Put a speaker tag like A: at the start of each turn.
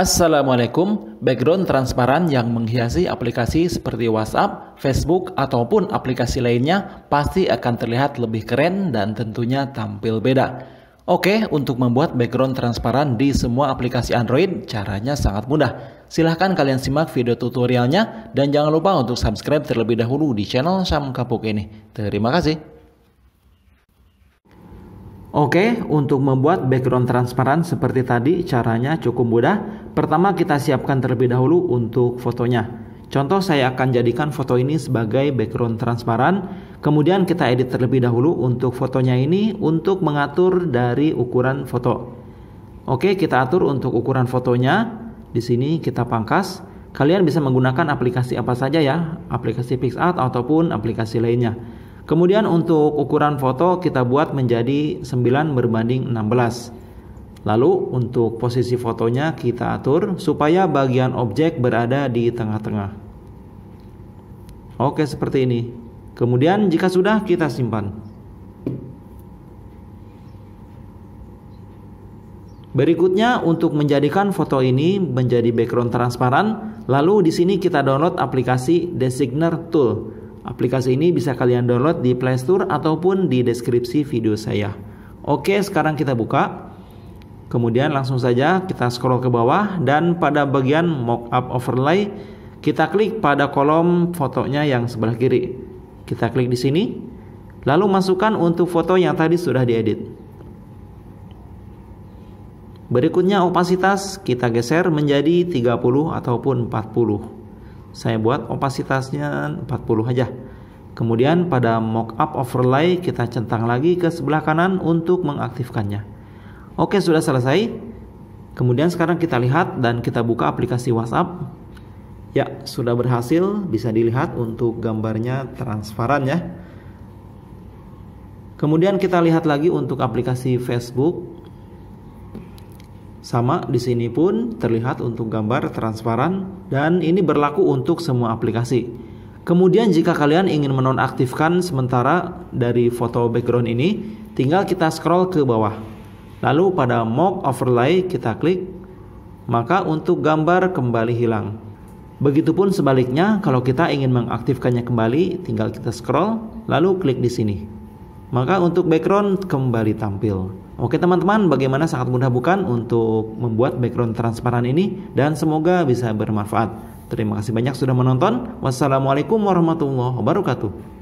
A: Assalamualaikum, background transparan yang menghiasi aplikasi seperti WhatsApp, Facebook, ataupun aplikasi lainnya pasti akan terlihat lebih keren dan tentunya tampil beda. Oke, untuk membuat background transparan di semua aplikasi Android, caranya sangat mudah. Silahkan kalian simak video tutorialnya dan jangan lupa untuk subscribe terlebih dahulu di channel Sam Kapuk ini. Terima kasih. Oke, untuk membuat background transparan seperti tadi, caranya cukup mudah. Pertama, kita siapkan terlebih dahulu untuk fotonya. Contoh, saya akan jadikan foto ini sebagai background transparan. Kemudian kita edit terlebih dahulu untuk fotonya ini untuk mengatur dari ukuran foto. Oke, kita atur untuk ukuran fotonya. Di sini kita pangkas. Kalian bisa menggunakan aplikasi apa saja ya, aplikasi PixArt ataupun aplikasi lainnya. Kemudian untuk ukuran foto kita buat menjadi 9 berbanding 16. Lalu untuk posisi fotonya kita atur supaya bagian objek berada di tengah-tengah. Oke, seperti ini. Kemudian jika sudah kita simpan. Berikutnya untuk menjadikan foto ini menjadi background transparan, lalu di sini kita download aplikasi Designer Tool. Aplikasi ini bisa kalian download di Play Store ataupun di deskripsi video saya. Oke, sekarang kita buka. Kemudian langsung saja kita scroll ke bawah dan pada bagian mockup overlay kita klik pada kolom fotonya yang sebelah kiri. Kita klik di sini. Lalu masukkan untuk foto yang tadi sudah diedit. Berikutnya opasitas kita geser menjadi 30 ataupun 40 saya buat opasitasnya 40 aja kemudian pada mockup overlay kita centang lagi ke sebelah kanan untuk mengaktifkannya oke sudah selesai kemudian sekarang kita lihat dan kita buka aplikasi whatsapp ya sudah berhasil bisa dilihat untuk gambarnya transparan ya kemudian kita lihat lagi untuk aplikasi facebook sama di sini pun terlihat untuk gambar transparan dan ini berlaku untuk semua aplikasi. Kemudian jika kalian ingin menonaktifkan sementara dari foto background ini, tinggal kita scroll ke bawah. Lalu pada mock overlay kita klik, maka untuk gambar kembali hilang. Begitupun sebaliknya kalau kita ingin mengaktifkannya kembali, tinggal kita scroll lalu klik di sini. Maka untuk background kembali tampil. Oke teman-teman, bagaimana sangat mudah bukan untuk membuat background transparan ini dan semoga bisa bermanfaat. Terima kasih banyak sudah menonton. Wassalamualaikum warahmatullahi wabarakatuh.